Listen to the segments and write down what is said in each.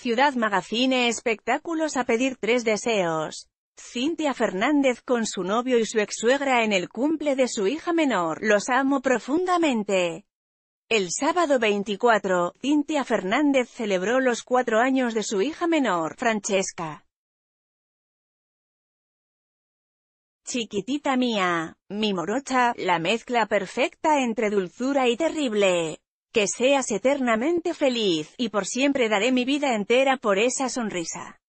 Ciudad Magazine Espectáculos a pedir tres deseos. Cintia Fernández con su novio y su ex-suegra en el cumple de su hija menor. Los amo profundamente. El sábado 24, Cintia Fernández celebró los cuatro años de su hija menor, Francesca. Chiquitita mía, mi morocha, la mezcla perfecta entre dulzura y terrible. Que seas eternamente feliz, y por siempre daré mi vida entera por esa sonrisa.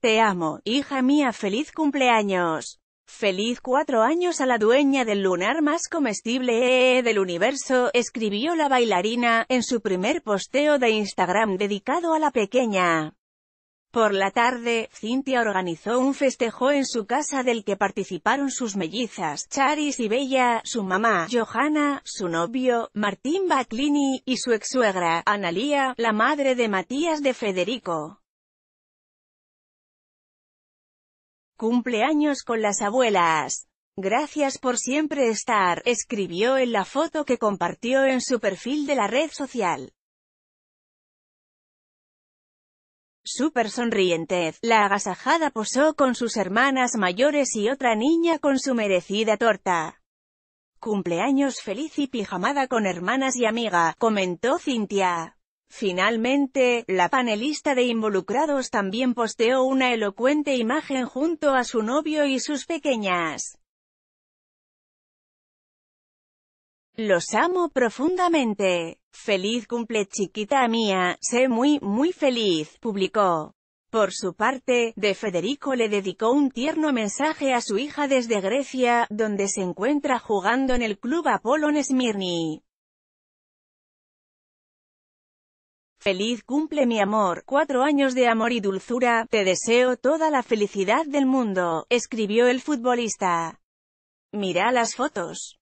Te amo, hija mía, feliz cumpleaños. Feliz cuatro años a la dueña del lunar más comestible eh, del universo, escribió la bailarina, en su primer posteo de Instagram dedicado a la pequeña. Por la tarde, Cintia organizó un festejo en su casa del que participaron sus mellizas, Charis y Bella, su mamá, Johanna, su novio, Martín Baclini, y su ex-suegra, Analía, la madre de Matías de Federico. Cumpleaños con las abuelas. Gracias por siempre estar, escribió en la foto que compartió en su perfil de la red social. Súper sonriente, la agasajada posó con sus hermanas mayores y otra niña con su merecida torta. Cumpleaños feliz y pijamada con hermanas y amiga, comentó Cintia. Finalmente, la panelista de involucrados también posteó una elocuente imagen junto a su novio y sus pequeñas. Los amo profundamente. Feliz cumple chiquita mía, sé muy, muy feliz, publicó. Por su parte, De Federico le dedicó un tierno mensaje a su hija desde Grecia, donde se encuentra jugando en el club Apollon Smirni. Feliz cumple mi amor, cuatro años de amor y dulzura, te deseo toda la felicidad del mundo, escribió el futbolista. Mira las fotos.